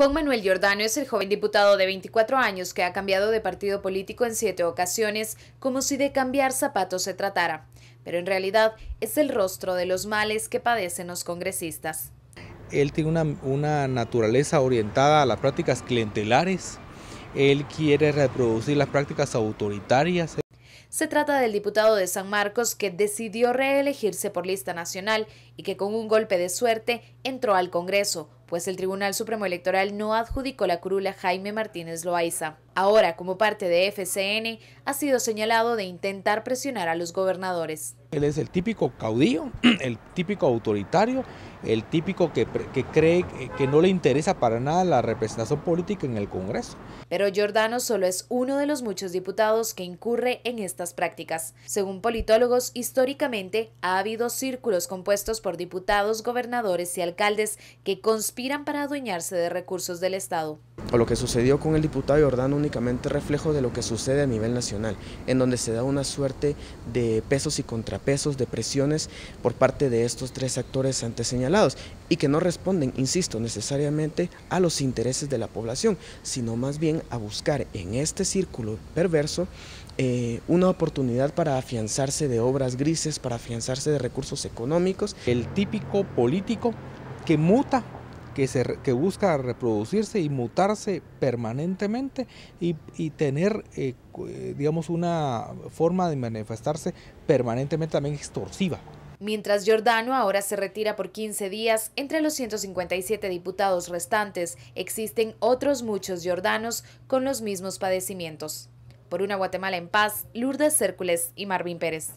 Juan Manuel Giordano es el joven diputado de 24 años que ha cambiado de partido político en siete ocasiones, como si de cambiar zapatos se tratara. Pero en realidad es el rostro de los males que padecen los congresistas. Él tiene una, una naturaleza orientada a las prácticas clientelares, él quiere reproducir las prácticas autoritarias. Se trata del diputado de San Marcos que decidió reelegirse por lista nacional y que con un golpe de suerte entró al Congreso, pues el Tribunal Supremo Electoral no adjudicó la curula Jaime Martínez Loaiza. Ahora, como parte de FCN, ha sido señalado de intentar presionar a los gobernadores. Él es el típico caudillo, el típico autoritario, el típico que, que cree que no le interesa para nada la representación política en el Congreso. Pero Giordano solo es uno de los muchos diputados que incurre en estas prácticas. Según politólogos, históricamente ha habido círculos compuestos por diputados, gobernadores y alcaldes que conspiran irán para adueñarse de recursos del Estado. Lo que sucedió con el diputado Jordán únicamente reflejo de lo que sucede a nivel nacional, en donde se da una suerte de pesos y contrapesos, de presiones por parte de estos tres actores antes señalados y que no responden, insisto, necesariamente a los intereses de la población, sino más bien a buscar en este círculo perverso eh, una oportunidad para afianzarse de obras grises, para afianzarse de recursos económicos. El típico político que muta que, busca reproducirse y mutarse permanentemente y, tener, eh, eh, digamos, una forma de manifestarse permanentemente también extorsiva. Mientras Giordano ahora se retira por 15 días, entre los 157 diputados restantes existen otros muchos jordanos con los mismos padecimientos. Por una Guatemala en paz, Lourdes Hércules y Marvin Pérez.